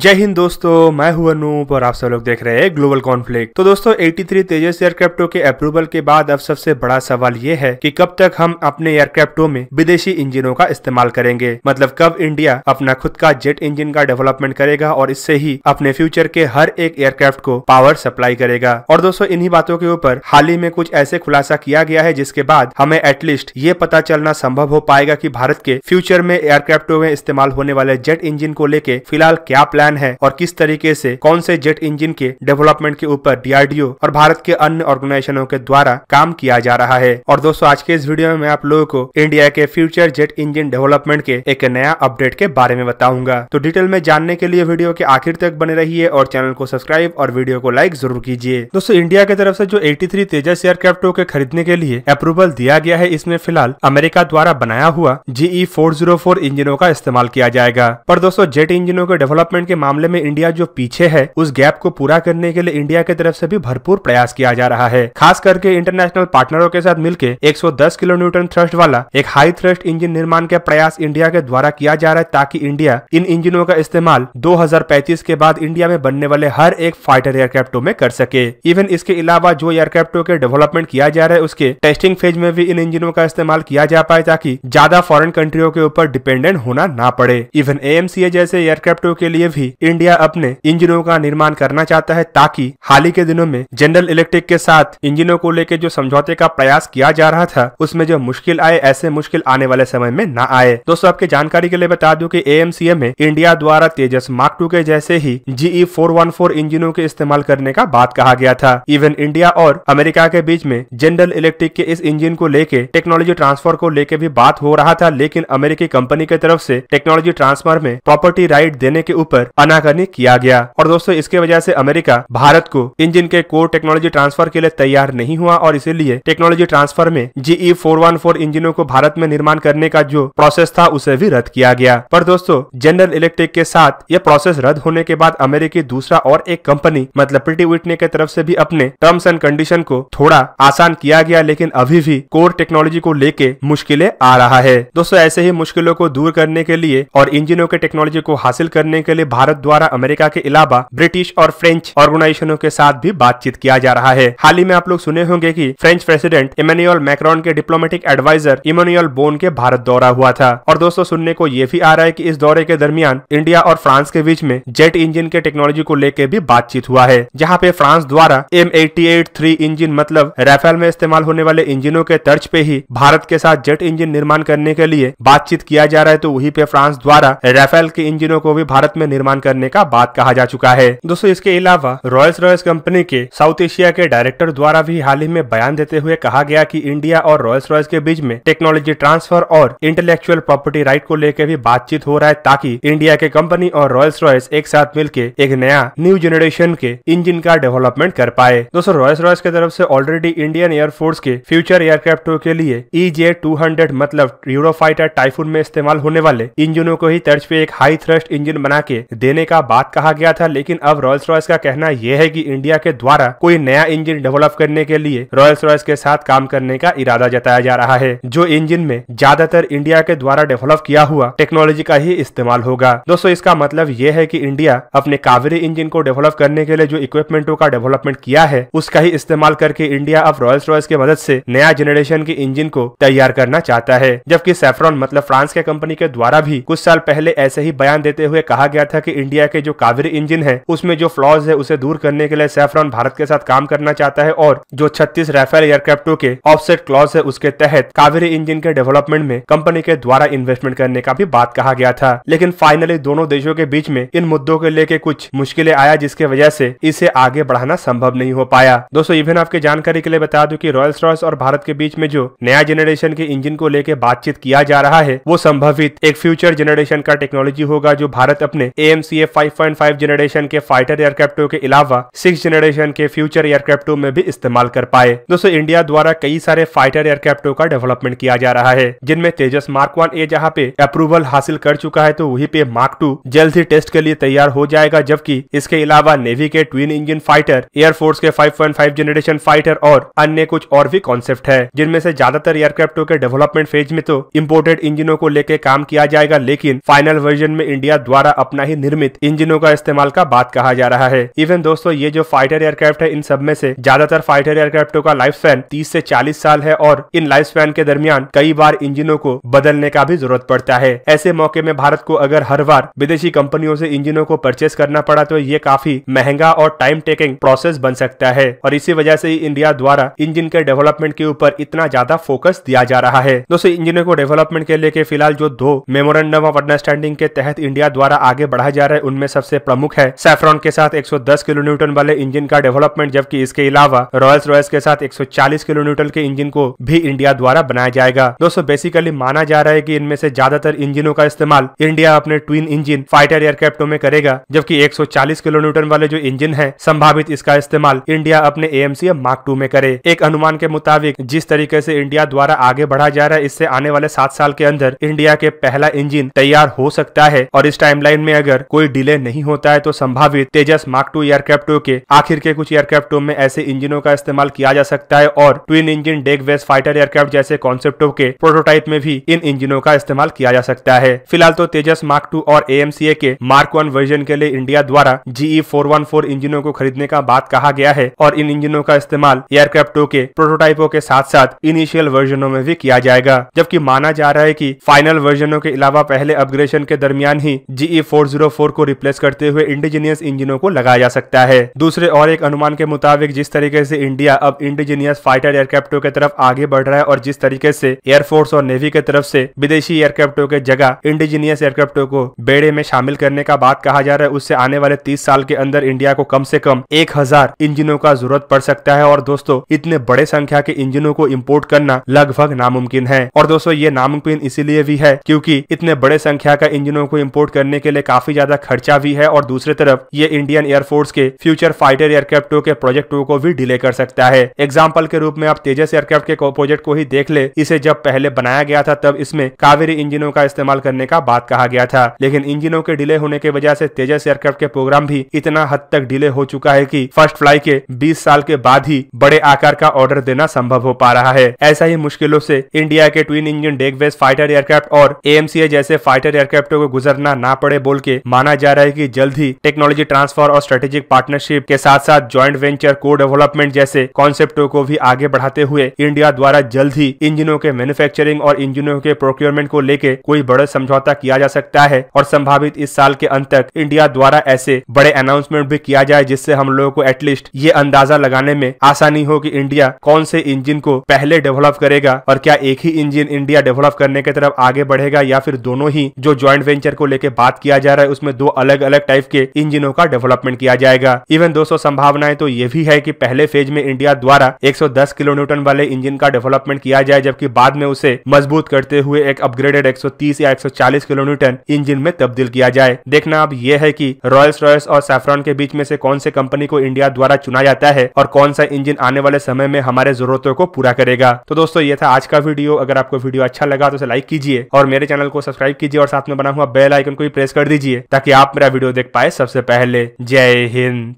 जय हिंद दोस्तों मैं हूं अनूप और आप सब लोग देख रहे हैं ग्लोबल कॉन्फ्लिक्ट तो दोस्तों 83 तेजस एयरक्राफ्टों के अप्रूवल के बाद अब सबसे बड़ा सवाल ये है कि कब तक हम अपने एयरक्राफ्टों में विदेशी इंजनों का इस्तेमाल करेंगे मतलब कब इंडिया अपना खुद का जेट इंजन का डेवलपमेंट करेगा और इससे ही अपने फ्यूचर के हर एक एयरक्राफ्ट को पावर सप्लाई करेगा और दोस्तों इन्ही बातों के ऊपर हाल ही में कुछ ऐसे खुलासा किया गया है जिसके बाद हमें एटलीस्ट ये पता चलना संभव हो पाएगा की भारत के फ्यूचर में एयरक्राफ्टों में इस्तेमाल होने वाले जेट इंजिन को लेके फिलहाल क्या प्लान प्लान है और किस तरीके से कौन से जेट इंजन के डेवलपमेंट के ऊपर डीआरडीओ और भारत के अन्य ऑर्गेनाइजेशनों के द्वारा काम किया जा रहा है और दोस्तों आज के इस वीडियो में मैं आप लोगों को इंडिया के फ्यूचर जेट इंजन डेवलपमेंट के एक नया अपडेट के बारे में बताऊंगा तो डिटेल में जानने के लिए वीडियो के आखिर तक बने रही और चैनल को सब्सक्राइब और वीडियो को लाइक जरूर कीजिए दोस्तों इंडिया की तरफ ऐसी जो थ्री तेजस एयरक्राफ्ट के खरीदने के लिए अप्रूवल दिया गया है इसमें फिलहाल अमेरिका द्वारा बनाया हुआ जीई फोर इंजनों का इस्तेमाल किया जाएगा पर दोस्तों जेट इंजनों के डेवलपमेंट के मामले में इंडिया जो पीछे है उस गैप को पूरा करने के लिए इंडिया की तरफ से भी भरपूर प्रयास किया जा रहा है खास करके इंटरनेशनल पार्टनरों के साथ मिलकर एक किलो न्यूटन थ्रस्ट वाला एक हाई थ्रस्ट इंजन निर्माण का प्रयास इंडिया के द्वारा किया जा रहा है ताकि इंडिया इन इंजिनों का इस्तेमाल दो के बाद इंडिया में बनने वाले हर एक फाइटर एयरक्राफ्टो में कर सके इवन इसके अलावा जो एयरक्राफ्टों के डेवलपमेंट किया जा रहा है उसके टेस्टिंग फेज में भी इन इंजिनों का इस्तेमाल किया जा पाए ताकि ज्यादा फॉरेन कंट्रियों के ऊपर डिपेंडेंट होना ना पड़े इवन ए जैसे एयरक्राफ्टों के लिए भी भी इंडिया अपने इंजनों का निर्माण करना चाहता है ताकि हाल ही के दिनों में जनरल इलेक्ट्रिक के साथ इंजनों को लेकर जो समझौते का प्रयास किया जा रहा था उसमें जो मुश्किल आए ऐसे मुश्किल आने वाले समय में न आए दोस्तों आपकी जानकारी के लिए बता दूं कि एएमसीए में इंडिया द्वारा तेजस मार्क टू के जैसे ही जीई फोर वन फोर इंजनों के इस्तेमाल करने का बात कहा गया था इवन इंडिया और अमेरिका के बीच में जनरल इलेक्ट्रिक के इस इंजन को लेके टेक्नोलॉजी ट्रांसफर को लेके भी बात हो रहा था लेकिन अमेरिकी कंपनी के तरफ से टेक्नोलॉजी ट्रांसफर में प्रॉपर्टी राइट देने के ऊपर अनाकनी किया गया और दोस्तों इसके वजह से अमेरिका भारत को इंजन के कोर टेक्नोलॉजी ट्रांसफर के लिए तैयार नहीं हुआ और इसीलिए टेक्नोलॉजी ट्रांसफर में जीई फोर e इंजिनों को भारत में निर्माण करने का जो प्रोसेस था उसे भी रद्द किया गया पर दोस्तों जनरल इलेक्ट्रिक के साथ यह प्रोसेस रद्द होने के बाद अमेरिकी दूसरा और एक कंपनी मतलब प्रिटी विटने के तरफ से भी अपने टर्म्स एंड कंडीशन को थोड़ा आसान किया गया लेकिन अभी भी कोर टेक्नोलॉजी को लेके मुश्किलें आ रहा है दोस्तों ऐसे ही मुश्किलों को दूर करने के लिए और इंजिनों के टेक्नोलॉजी को हासिल करने के लिए भारत द्वारा अमेरिका के अलावा ब्रिटिश और फ्रेंच ऑर्गेनाइजेशनों के साथ भी बातचीत किया जा रहा है हाल ही में आप लोग सुने होंगे की फ्रेंच प्रेसिडेंट इमेनुअल मैक्रॉन के डिप्लोमेटिक एडवाइजर इमोनुअल बोन के भारत दौरा हुआ था और दोस्तों सुनने को ये भी आ रहा है की इस दौरे के दरमियान इंडिया और फ्रांस के बीच में जेट इंजन के टेक्नोलॉजी को लेकर भी बातचीत हुआ है जहाँ पे फ्रांस द्वारा एम थ्री इंजन मतलब राफेल में इस्तेमाल होने वाले इंजनों के तर्ज पे ही भारत के साथ जेट इंजन निर्माण करने के लिए बातचीत किया जा रहा है तो वही पे फ्रांस द्वारा राफेल के इंजनों को भी भारत में निर्माण करने का बात कहा जा चुका है दोस्तों इसके अलावा रॉयल्स रॉयल्स कंपनी के साउथ एशिया के डायरेक्टर द्वारा भी हाल ही में बयान देते हुए कहा गया की इंडिया और रॉयल्स रॉयल्स के बीच में टेक्नोलॉजी ट्रांसफर और इंटेलेक्चुअल प्रॉपर्टी राइट को लेकर भी बातचीत हो रहा है ताकि इंडिया के कंपनी और रॉयल्स रॉयल्स एक साथ मिल एक नया न्यू जनरेशन के इंजिन का डेवलपमेंट कर पाए दोस्तों रॉयल्स रॉयल्स की तरफ ऐसी ऑलरेडी इंडियन एयरफोर्स के फ्यूचर एयरक्राफ्टों के लिए ई जे टू हंड्रेड मतलब टाइफून में इस्तेमाल होने वाले इंजिनों को ही तर्ज पे एक हाई थ्रस्ट इंजन बना के देने का बात कहा गया था लेकिन अब रॉयल्स रॉयस का कहना यह है कि इंडिया के द्वारा कोई नया इंजन डेवलप करने के लिए रॉयल्स रॉयस के साथ काम करने का इरादा जताया जा रहा है जो इंजन में ज्यादातर इंडिया के द्वारा डेवलप किया हुआ टेक्नोलॉजी का ही इस्तेमाल होगा दोस्तों इसका मतलब यह है की इंडिया अपने कावेरी इंजन को डेवलप करने के लिए जो इक्विपमेंटों का डेवलपमेंट किया है उसका ही इस्तेमाल करके इंडिया अब रॉयल्स रॉयस की मदद से नया जनरेशन के इंजन को तैयार करना चाहता है जबकि सेफ्रॉन मतलब फ्रांस के कंपनी के द्वारा भी कुछ साल पहले ऐसे ही बयान देते हुए कहा गया था कि इंडिया के जो कावेरी इंजन है उसमें जो फ्लॉज है उसे दूर करने के लिए सैफरॉन भारत के साथ काम करना चाहता है और जो छत्तीस राफेल एयरक्राफ्टों के ऑफसेट क्लॉज है उसके तहत कावेरी इंजन के डेवलपमेंट में कंपनी के द्वारा इन्वेस्टमेंट करने का भी बात कहा गया था लेकिन फाइनली दोनों देशों के बीच में इन मुद्दों को लेकर कुछ मुश्किलें आया जिसके वजह से इसे आगे बढ़ाना संभव नहीं हो पाया दोस्तों इवन आपके जानकारी के लिए बता दूं कि रॉयल रॉयस और भारत के बीच में जो नया जनरेशन के इंजन को लेकर बातचीत किया जा रहा है वो संभवित एक फ्यूचर जनरेशन का टेक्नोलॉजी होगा जो भारत अपने A A five point five generation के फाइटर एयरक्राफ्टों के अलावा सिक्स जनरेशन के फ्यूचर एयरक्राफ्टों में भी इस्तेमाल कर पाए दोस्तों इंडिया द्वारा कई सारे फाइटर एयरक्राफ्टों का डेवलपमेंट किया जा रहा है जिनमें तेजस मार्क वन ए जहाँ पे अप्रूवल हासिल कर चुका है तो वही पे मार्क टू जल्द ही टेस्ट के लिए तैयार हो जाएगा जबकि इसके अलावा नेवी के ट्विन इंजन फाइटर एयरफोर्स के फाइव जनरेशन फाइटर और अन्य कुछ और भी कॉन्सेप्ट है जिनमें से ज्यादातर एयरक्राफ्टों के डेवलपमेंट फेज में तो इम्पोर्टेड इंजिनों को लेकर काम किया जाएगा लेकिन फाइनल वर्जन में इंडिया द्वारा अपना ही निर्मित इंजनों का इस्तेमाल का बात कहा जा रहा है इवन दोस्तों ये जो फाइटर एयरक्राफ्ट है इन सब में से ज्यादातर फाइटर एयरक्राफ्टों का लाइफ स्पैन तीस से चालीस साल है और इन लाइफ स्पैन के दरमियान कई बार इंजिनों को बदलने का भी जरूरत पड़ता है ऐसे मौके में भारत को अगर हर बार विदेशी कंपनियों से इंजिनों को परचेस करना पड़ा तो ये काफी महंगा और टाइम टेकिंग प्रोसेस बन सकता है और इसी वजह से इंडिया द्वारा इंजिन के डेवलपमेंट के ऊपर इतना ज्यादा फोकस दिया जा रहा है दोस्तों इंजिनों को डेवलपमेंट के लेके फिलहाल जो दो मेमोरेंडम ऑफ अंडरस्टैंडिंग के तहत इंडिया द्वारा आगे बढ़ा जा रहे उनमें सबसे प्रमुख है सेफ्रॉन के साथ 110 किलो न्यूटन वाले इंजन का डेवलपमेंट जबकि इसके अलावा रॉयल्स रॉयल्स के साथ 140 किलो न्यूटन के इंजन को भी इंडिया द्वारा बनाया जाएगा दोस्तों बेसिकली माना जा रहा है की इनमें से ज्यादातर इंजिनों का इस्तेमाल इंडिया अपने ट्विन इंजन फाइटर एयरक्राफ्टों में करेगा जबकि 140 किलो न्यूटन वाले जो इंजन है संभावित इसका इस्तेमाल इंडिया अपने एम मार्क टू में करे एक अनुमान के मुताबिक जिस तरीके से इंडिया द्वारा आगे बढ़ा जा रहा है इससे आने वाले सात साल के अंदर इंडिया के पहला इंजन तैयार हो सकता है और इस टाइमलाइन में अगर अगर कोई डिले नहीं होता है तो संभावित तेजस मार्क टू एयरक्राफ्टों के आखिर के कुछ एयरक्राफ्टों में ऐसे इंजनों का इस्तेमाल किया जा सकता है और twin engine deck based fighter aircraft जैसे कॉन्सेप्टों के प्रोटोटाइप में भी इन इंजनों का इस्तेमाल किया जा सकता है फिलहाल तो तेजस मार्क टू और ए के मार्क वन वर्जन के लिए इंडिया द्वारा जीई फोर e इंजिनों को खरीदने का बात कहा गया है और इन इंजिनों का इस्तेमाल एयरक्राफ्टों के प्रोटोटाइपों के साथ साथ इनिशियल वर्जनों में भी किया जाएगा जबकि माना जा रहा है की फाइनल वर्जनों के अलावा पहले अपग्रेडेशन के दरमियान ही जीई फोर जीरो फोर को रिप्लेस करते हुए इंडिजीनियस इंजनों को लगाया जा सकता है दूसरे और एक अनुमान के मुताबिक जिस तरीके से इंडिया अब इंडिजीनियस फाइटर एयरक्राफ्टों की तरफ आगे बढ़ रहा है और जिस तरीके से एयरफोर्स और नेवी की तरफ से विदेशी एयरक्राफ्टों के जगह इंडिजीनियस एयरक्राफ्टो को बेड़े में शामिल करने का बात कहा जा रहा है उससे आने वाले तीस साल के अंदर इंडिया को कम से कम एक हजार का जरूरत पड़ सकता है और दोस्तों इतने बड़े संख्या के इंजिनों को इम्पोर्ट करना लगभग नामुमकिन है और दोस्तों ये नामुमकिन इसीलिए भी है क्यूँकी इतने बड़े संख्या का इंजिनों को इम्पोर्ट करने के लिए काफी काफी ज्यादा खर्चा भी है और दूसरी तरफ ये इंडियन एयरफोर्स के फ्यूचर फाइटर एयरक्राफ्ट टू के प्रोजेक्ट टू को भी डिले कर सकता है एग्जाम्पल के रूप में आप तेजस एयरक्राफ्ट के प्रोजेक्ट को ही देख ले इसे जब पहले बनाया गया था तब इसमें कावेरी इंजिनों का इस्तेमाल करने का बात कहा गया था लेकिन इंजिनों के डिले होने की वजह से तेजस एयरक्राफ्ट के प्रोग्राम भी इतना हद तक डिले हो चुका है की फर्स्ट फ्लाई के बीस साल के बाद ही बड़े आकार का ऑर्डर देना संभव हो पा रहा है ऐसा ही मुश्किलों से इंडिया के twin engine deck fighter aircraft और एएमसीए जैसे फाइटर एयरक्राफ्टों को गुजरना ना पड़े बोल के माना जा रहा है कि जल्द ही टेक्नोलॉजी ट्रांसफर और स्ट्रेटेजिक पार्टनरशिप के साथ साथ ज्वाइंट वेंचर को डेवलपमेंट जैसे कॉन्सेप्टों को भी आगे बढ़ाते हुए इंडिया द्वारा जल्द ही इंजिनों के मैन्युफैक्चरिंग और इंजिनों के प्रोक्योरमेंट को लेके कोई बड़ा समझौता किया जा सकता है और संभावित इस साल के अंत तक इंडिया द्वारा ऐसे बड़े अनाउंसमेंट भी किया जाए जिससे हम लोगों को एटलीस्ट ये अंदाजा लगाने में आसानी हो कि इंडिया कौन से इंजन को पहले डेवलप करेगा और क्या एक ही इंजन इंडिया डेवलप करने की तरफ आगे बढ़ेगा या फिर दोनों ही जो ज्वाइंट वेंचर को लेकर बात किया जा रहा है उसमें दो अलग अलग टाइप के इंजिनों का डेवलपमेंट किया जाएगा इवन दोस्तों संभावनाएं तो ये भी है की पहले फेज में इंडिया द्वारा 110 किलो न्यूटन वाले इंजन का डेवलपमेंट किया जाए जबकि बाद में उसे मजबूत करते हुए एक अपग्रेडेड 130 या 140 किलो न्यूटन इंजन में तब्दील किया जाए देखना अब यह है की रॉयल्स रॉयल्स और सेफ्रॉन के बीच में से कौन से कंपनी को इंडिया द्वारा चुना जाता है और कौन सा इंजिन आने वाले समय में हमारे जरूरतों को पूरा करेगा तो दोस्तों ये था आज का वीडियो अगर आपको वीडियो अच्छा लगा तो उसे लाइक कीजिए और मेरे चैनल को सब्सक्राइब कीजिए और साथ में बना हुआ बेल आइकन को भी प्रेस कर दीजिए ताकि आप मेरा वीडियो देख पाए सबसे पहले जय हिंद